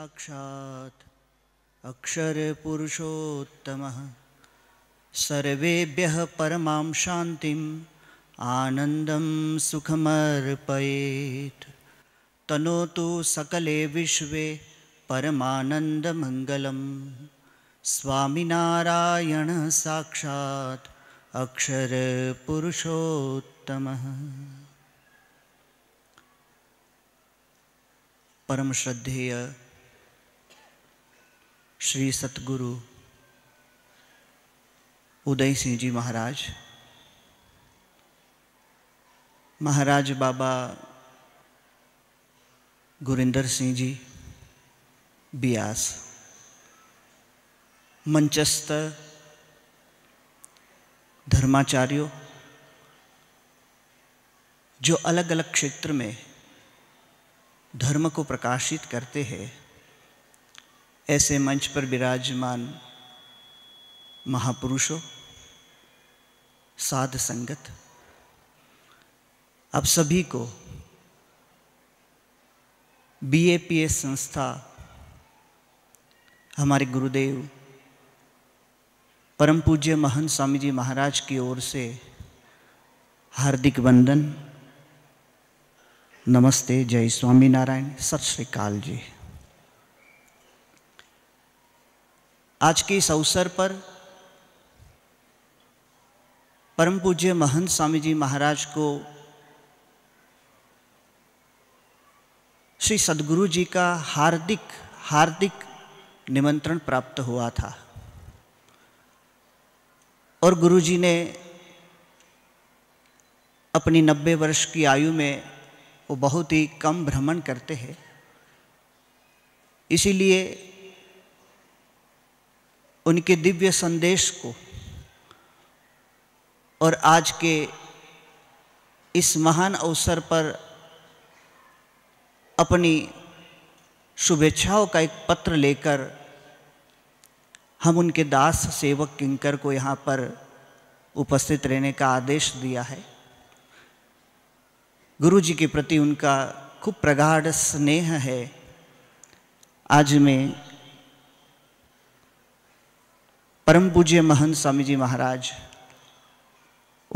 साक्षात् सर्वे सर्वेभ्यः शाति आनंद आनन्दं तनो तनोतु सकले विश्वे नारायण स्वामिनारायणः अक्षर पुरुषोत्तम परम श्रद्धेय श्री सतगुरु उदय सिंह जी महाराज महाराज बाबा गुरिंदर सिंह जी ब्यास मंचस्थ धर्माचार्यों जो अलग अलग क्षेत्र में धर्म को प्रकाशित करते हैं ऐसे मंच पर विराजमान महापुरुषों साध संगत आप सभी को बी संस्था हमारे गुरुदेव परम पूज्य महन स्वामी जी महाराज की ओर से हार्दिक वंदन नमस्ते जय स्वामी नारायण सत श्रीकाल जी आज के इस अवसर पर परम पूज्य महंत स्वामी जी महाराज को श्री सदगुरु जी का हार्दिक हार्दिक निमंत्रण प्राप्त हुआ था और गुरु जी ने अपनी नब्बे वर्ष की आयु में वो बहुत ही कम भ्रमण करते हैं इसीलिए उनके दिव्य संदेश को और आज के इस महान अवसर पर अपनी शुभेच्छाओं का एक पत्र लेकर हम उनके दास सेवक किंकर को यहाँ पर उपस्थित रहने का आदेश दिया है गुरु जी के प्रति उनका खूब प्रगाढ़ स्नेह है आज मैं परम पूज्य महंत स्वामी जी महाराज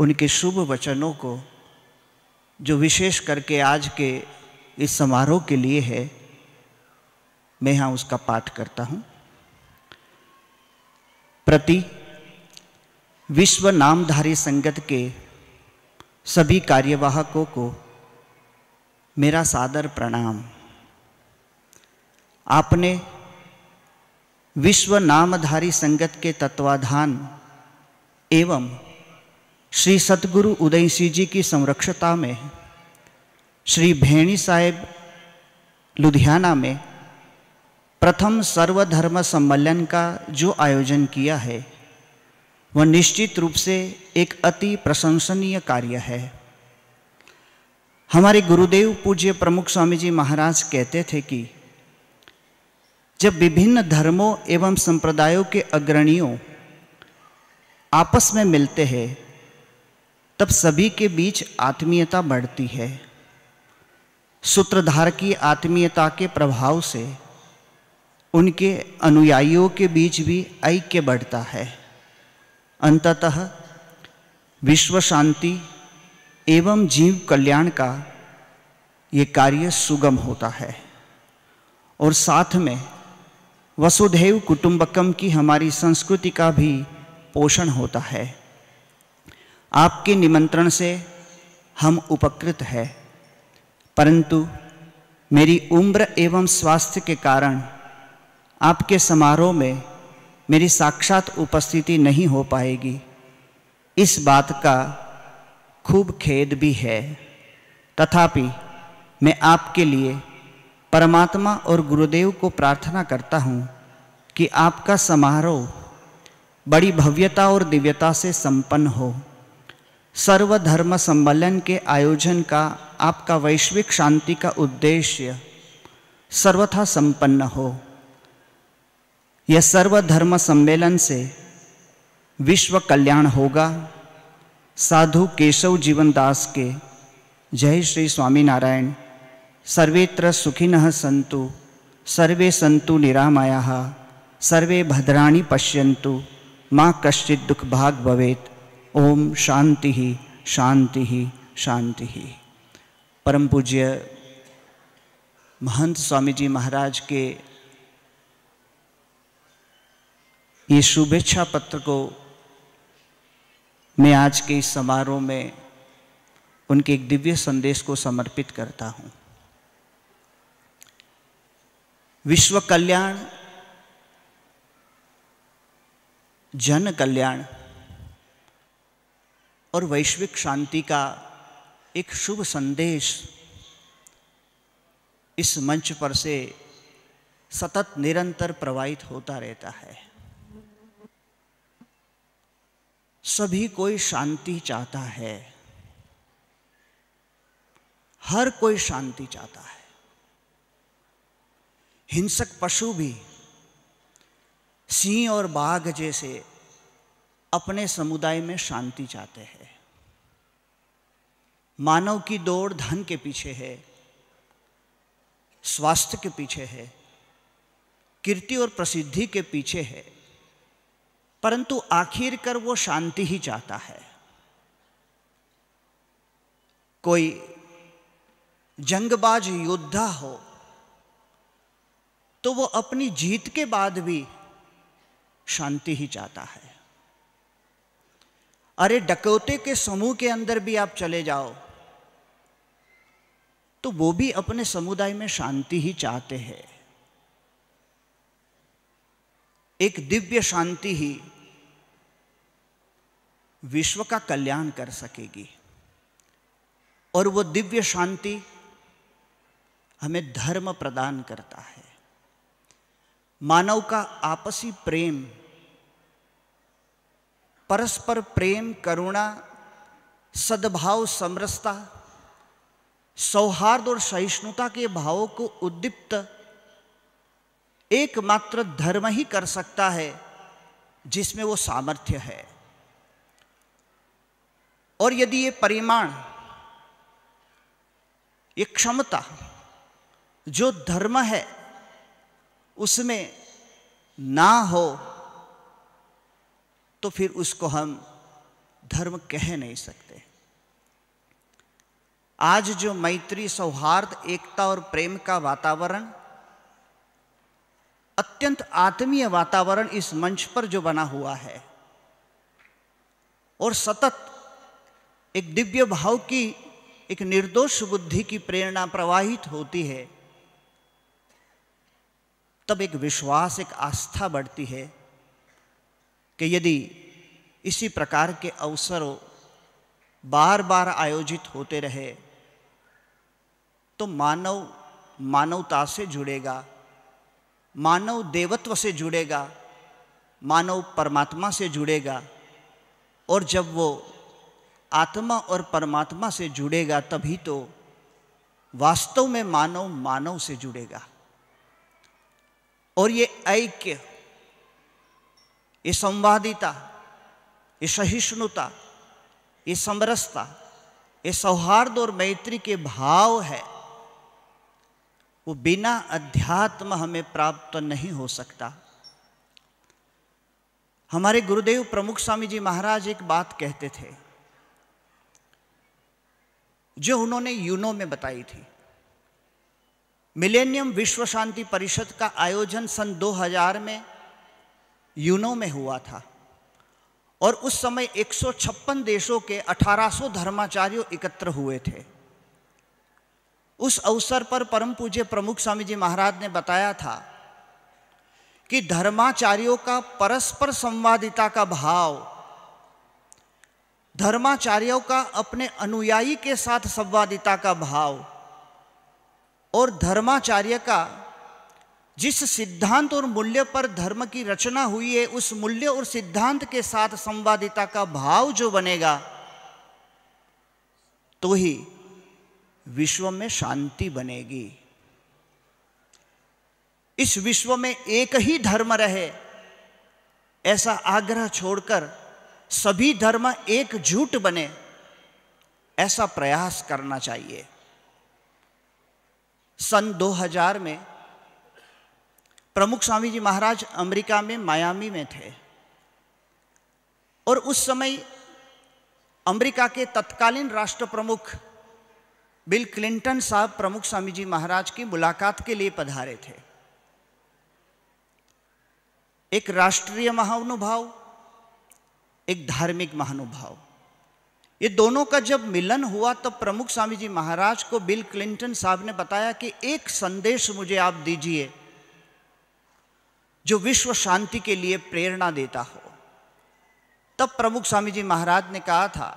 उनके शुभ वचनों को जो विशेष करके आज के इस समारोह के लिए है मैं यहां उसका पाठ करता हूं प्रति विश्व नामधारी संगत के सभी कार्यवाहकों को मेरा सादर प्रणाम आपने विश्व नामधारी संगत के तत्वाधान एवं श्री सतगुरु उदय सिंह जी की संरक्षता में श्री भेणी साहेब लुधियाना में प्रथम सर्वधर्म सम्मेलन का जो आयोजन किया है वह निश्चित रूप से एक अति प्रशंसनीय कार्य है हमारे गुरुदेव पूज्य प्रमुख स्वामी जी महाराज कहते थे कि जब विभिन्न धर्मों एवं संप्रदायों के अग्रणियों आपस में मिलते हैं तब सभी के बीच आत्मीयता बढ़ती है सूत्रधार की आत्मीयता के प्रभाव से उनके अनुयायियों के बीच भी ऐक्य बढ़ता है अंततः विश्व शांति एवं जीव कल्याण का ये कार्य सुगम होता है और साथ में वसुधैव कुटुंबकम की हमारी संस्कृति का भी पोषण होता है आपके निमंत्रण से हम उपकृत है परंतु मेरी उम्र एवं स्वास्थ्य के कारण आपके समारोह में मेरी साक्षात उपस्थिति नहीं हो पाएगी इस बात का खूब खेद भी है तथापि मैं आपके लिए परमात्मा और गुरुदेव को प्रार्थना करता हूँ कि आपका समारोह बड़ी भव्यता और दिव्यता से संपन्न हो सर्वधर्म सम्मेलन के आयोजन का आपका वैश्विक शांति का उद्देश्य सर्वथा संपन्न हो यह सर्वधर्म सम्मेलन से विश्व कल्याण होगा साधु केशव जीवनदास के जय श्री स्वामीनारायण सर्वे सुखिन सन्तु सर्वे सन्तु निरामया सर्वे भद्राणी पश्यन्तु माँ कश्चि दुखभाग भवेत ओम शांति ही शांति ही शांति ही परम पूज्य महंत स्वामी जी महाराज के ये शुभेच्छा पत्र को मैं आज के इस समारोह में उनके एक दिव्य संदेश को समर्पित करता हूँ विश्व कल्याण जन कल्याण और वैश्विक शांति का एक शुभ संदेश इस मंच पर से सतत निरंतर प्रवाहित होता रहता है सभी कोई शांति चाहता है हर कोई शांति चाहता है हिंसक पशु भी सिंह और बाघ जैसे अपने समुदाय में शांति चाहते हैं मानव की दौड़ धन के पीछे है स्वास्थ्य के पीछे है कीर्ति और प्रसिद्धि के पीछे है परंतु कर वो शांति ही चाहता है कोई जंगबाज योद्धा हो तो वो अपनी जीत के बाद भी शांति ही चाहता है अरे डकोते के समूह के अंदर भी आप चले जाओ तो वो भी अपने समुदाय में शांति ही चाहते हैं एक दिव्य शांति ही विश्व का कल्याण कर सकेगी और वो दिव्य शांति हमें धर्म प्रदान करता है मानव का आपसी प्रेम परस्पर प्रेम करुणा सद्भाव समरसता सौहार्द और सहिष्णुता के भावों को उद्दीप्त एकमात्र धर्म ही कर सकता है जिसमें वो सामर्थ्य है और यदि ये परिमाण ये क्षमता जो धर्म है उसमें ना हो तो फिर उसको हम धर्म कह नहीं सकते आज जो मैत्री सौहार्द एकता और प्रेम का वातावरण अत्यंत आत्मीय वातावरण इस मंच पर जो बना हुआ है और सतत एक दिव्य भाव की एक निर्दोष बुद्धि की प्रेरणा प्रवाहित होती है तब एक विश्वास एक आस्था बढ़ती है कि यदि इसी प्रकार के अवसर बार बार आयोजित होते रहे तो मानव मानवता से जुड़ेगा मानव देवत्व से जुड़ेगा मानव परमात्मा से जुड़ेगा और जब वो आत्मा और परमात्मा से जुड़ेगा तभी तो वास्तव में मानव मानव से जुड़ेगा और ये ऐक्य ये संवादिता ये सहिष्णुता ये समरसता ये सौहार्द और मैत्री के भाव है वो बिना अध्यात्म हमें प्राप्त नहीं हो सकता हमारे गुरुदेव प्रमुख स्वामी जी महाराज एक बात कहते थे जो उन्होंने यूनो में बताई थी मिलेनियम विश्व शांति परिषद का आयोजन सन 2000 में यूनो में हुआ था और उस समय 156 देशों के 1800 धर्माचार्यों एकत्र हुए थे उस अवसर पर परम पूज्य प्रमुख स्वामी जी महाराज ने बताया था कि धर्माचार्यों का परस्पर संवादिता का भाव धर्माचार्यों का अपने अनुयायी के साथ संवादिता का भाव और धर्माचार्य का जिस सिद्धांत और मूल्य पर धर्म की रचना हुई है उस मूल्य और सिद्धांत के साथ संवादिता का भाव जो बनेगा तो ही विश्व में शांति बनेगी इस विश्व में एक ही धर्म रहे ऐसा आग्रह छोड़कर सभी धर्म एकजुट बने ऐसा प्रयास करना चाहिए सन 2000 में प्रमुख स्वामी जी महाराज अमेरिका में मायामी में थे और उस समय अमेरिका के तत्कालीन राष्ट्र प्रमुख बिल क्लिंटन साहब प्रमुख स्वामी जी महाराज की मुलाकात के लिए पधारे थे एक राष्ट्रीय महानुभाव एक धार्मिक महानुभाव ये दोनों का जब मिलन हुआ तो प्रमुख स्वामी जी महाराज को बिल क्लिंटन साहब ने बताया कि एक संदेश मुझे आप दीजिए जो विश्व शांति के लिए प्रेरणा देता हो तब प्रमुख स्वामी जी महाराज ने कहा था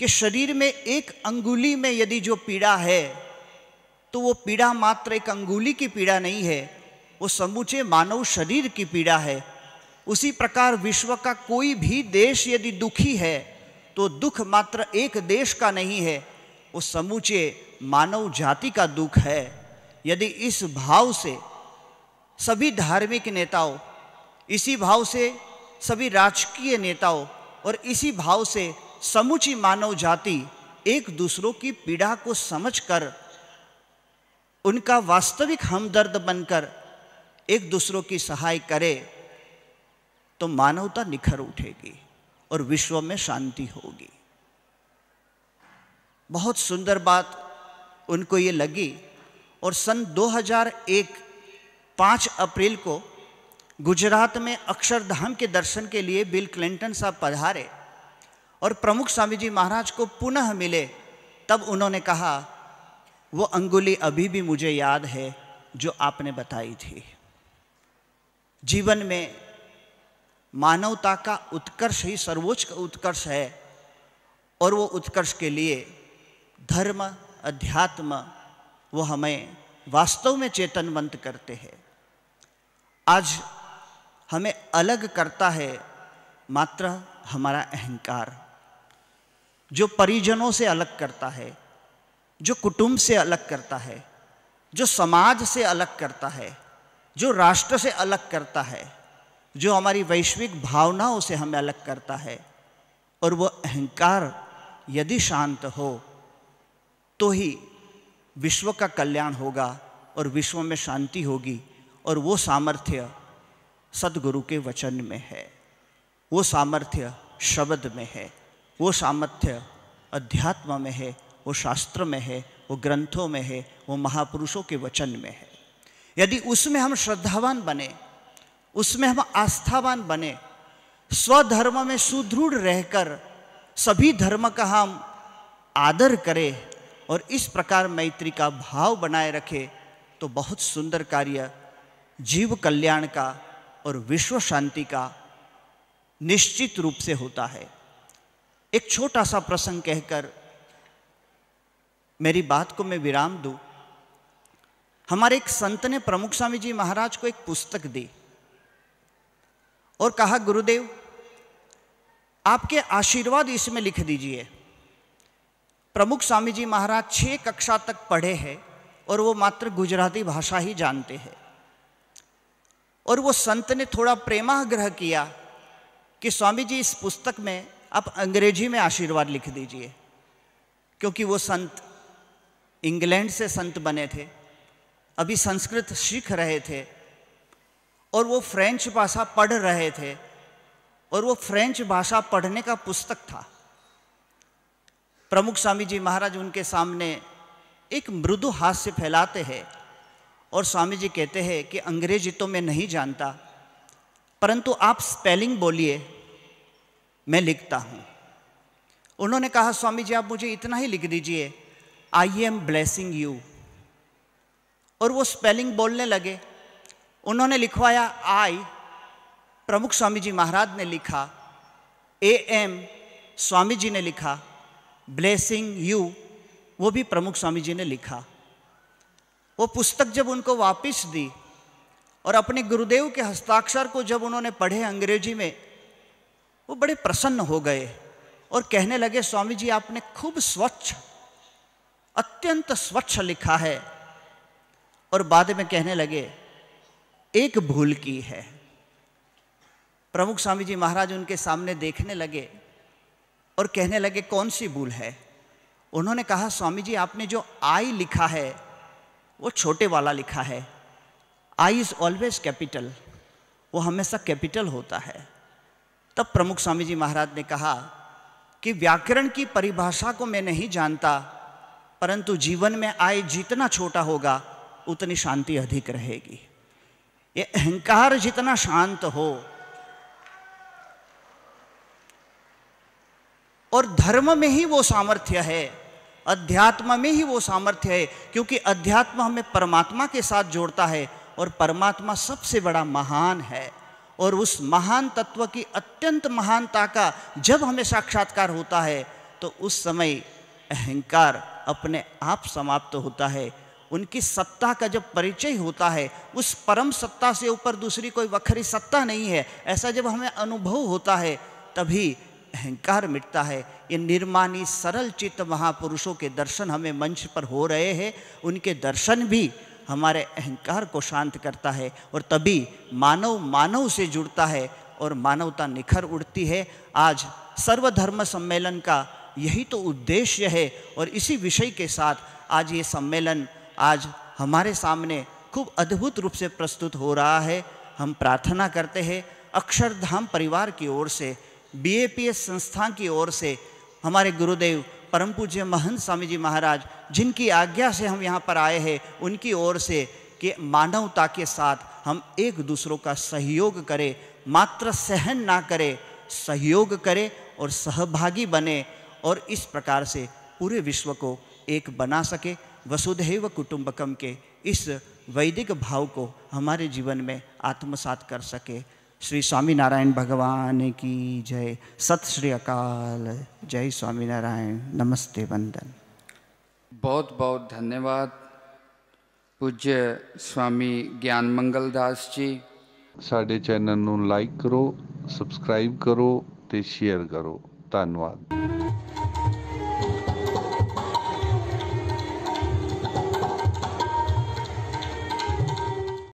कि शरीर में एक अंगुली में यदि जो पीड़ा है तो वो पीड़ा मात्र एक अंगुली की पीड़ा नहीं है वो समूचे मानव शरीर की पीड़ा है उसी प्रकार विश्व का कोई भी देश यदि दुखी है तो दुख मात्र एक देश का नहीं है वो समूचे मानव जाति का दुख है यदि इस भाव से सभी धार्मिक नेताओं इसी भाव से सभी राजकीय नेताओं और इसी भाव से समूची मानव जाति एक दूसरों की पीड़ा को समझकर उनका वास्तविक हमदर्द बनकर एक दूसरों की सहाय करे तो मानवता निखर उठेगी और विश्व में शांति होगी बहुत सुंदर बात उनको ये लगी और सन 2001 5 अप्रैल को गुजरात में अक्षरधाम के दर्शन के लिए बिल क्लिंटन साहब पधारे और प्रमुख स्वामी जी महाराज को पुनः मिले तब उन्होंने कहा वो अंगुली अभी भी मुझे याद है जो आपने बताई थी जीवन में मानवता का उत्कर्ष ही सर्वोच्च उत्कर्ष है और वो उत्कर्ष के लिए धर्म अध्यात्म वो हमें वास्तव में चेतनवंत करते हैं आज हमें अलग करता है मात्र हमारा अहंकार जो परिजनों से अलग करता है जो कुटुंब से अलग करता है जो समाज से अलग करता है जो राष्ट्र से अलग करता है जो हमारी वैश्विक भावनाओं से हमें अलग करता है और वो अहंकार यदि शांत हो तो ही विश्व का कल्याण होगा और विश्व में शांति होगी और वो सामर्थ्य सदगुरु के वचन में है वो सामर्थ्य शब्द में है वो सामर्थ्य अध्यात्म में है वो शास्त्र में है वो ग्रंथों में है वो महापुरुषों के वचन में है यदि उसमें हम श्रद्धावान बने उसमें हम आस्थावान बने स्वधर्म में सुदृढ़ रहकर सभी धर्म का हम आदर करें और इस प्रकार मैत्री का भाव बनाए रखें तो बहुत सुंदर कार्य जीव कल्याण का और विश्व शांति का निश्चित रूप से होता है एक छोटा सा प्रसंग कहकर मेरी बात को मैं विराम दूं हमारे एक संत ने प्रमुख स्वामी जी महाराज को एक पुस्तक दी और कहा गुरुदेव आपके आशीर्वाद इसमें लिख दीजिए प्रमुख स्वामी जी महाराज छः कक्षा तक पढ़े हैं और वो मात्र गुजराती भाषा ही जानते हैं और वो संत ने थोड़ा प्रेमाग्रह किया कि स्वामी जी इस पुस्तक में आप अंग्रेजी में आशीर्वाद लिख दीजिए क्योंकि वो संत इंग्लैंड से संत बने थे अभी संस्कृत सीख रहे थे और वो फ्रेंच भाषा पढ़ रहे थे और वो फ्रेंच भाषा पढ़ने का पुस्तक था प्रमुख स्वामी जी महाराज उनके सामने एक मृदु हास्य फैलाते हैं और स्वामी जी कहते हैं कि अंग्रेजी तो मैं नहीं जानता परंतु आप स्पेलिंग बोलिए मैं लिखता हूं उन्होंने कहा स्वामी जी आप मुझे इतना ही लिख दीजिए आई एम ब्लेसिंग यू और वो स्पेलिंग बोलने लगे उन्होंने लिखवाया आई प्रमुख स्वामी जी महाराज ने लिखा ए एम स्वामी जी ने लिखा ब्लेसिंग यू वो भी प्रमुख स्वामी जी ने लिखा वो पुस्तक जब उनको वापस दी और अपने गुरुदेव के हस्ताक्षर को जब उन्होंने पढ़े अंग्रेजी में वो बड़े प्रसन्न हो गए और कहने लगे स्वामी जी आपने खूब स्वच्छ अत्यंत स्वच्छ लिखा है और बाद में कहने लगे एक भूल की है प्रमुख स्वामी जी महाराज उनके सामने देखने लगे और कहने लगे कौन सी भूल है उन्होंने कहा स्वामी जी आपने जो आई लिखा है वो छोटे वाला लिखा है आई इज़ ऑलवेज कैपिटल वो हमेशा कैपिटल होता है तब प्रमुख स्वामी जी महाराज ने कहा कि व्याकरण की परिभाषा को मैं नहीं जानता परंतु जीवन में आय जितना छोटा होगा उतनी शांति अधिक रहेगी ये अहंकार जितना शांत हो और धर्म में ही वो सामर्थ्य है अध्यात्म में ही वो सामर्थ्य है क्योंकि अध्यात्म हमें परमात्मा के साथ जोड़ता है और परमात्मा सबसे बड़ा महान है और उस महान तत्व की अत्यंत महानता का जब हमें साक्षात्कार होता है तो उस समय अहंकार अपने आप समाप्त होता है उनकी सत्ता का जब परिचय होता है उस परम सत्ता से ऊपर दूसरी कोई वखरी सत्ता नहीं है ऐसा जब हमें अनुभव होता है तभी अहंकार मिटता है ये निर्माणी सरल चित्त महापुरुषों के दर्शन हमें मंच पर हो रहे हैं उनके दर्शन भी हमारे अहंकार को शांत करता है और तभी मानव मानव से जुड़ता है और मानवता निखर उड़ती है आज सर्वधर्म सम्मेलन का यही तो उद्देश्य है और इसी विषय के साथ आज ये सम्मेलन आज हमारे सामने खूब अद्भुत रूप से प्रस्तुत हो रहा है हम प्रार्थना करते हैं अक्षरधाम परिवार की ओर से बीएपीएस संस्थान की ओर से हमारे गुरुदेव परम पूज्य महंत स्वामी जी महाराज जिनकी आज्ञा से हम यहाँ पर आए हैं उनकी ओर से कि मानवता के साथ हम एक दूसरों का सहयोग करें मात्र सहन ना करें सहयोग करें और सहभागी बने और इस प्रकार से पूरे विश्व को एक बना सके वसुधैव कुटुंबकम के इस वैदिक भाव को हमारे जीवन में आत्मसात कर सके श्री स्वामी नारायण भगवान की जय सत श्री अकाल जय स्वामी नारायण नमस्ते वंदन बहुत बहुत धन्यवाद पूज्य स्वामी ज्ञान मंगल दास जी साढ़े चैनल ਨੂੰ लाइक करो सब्सक्राइब करो ਤੇ शेयर करो धन्यवाद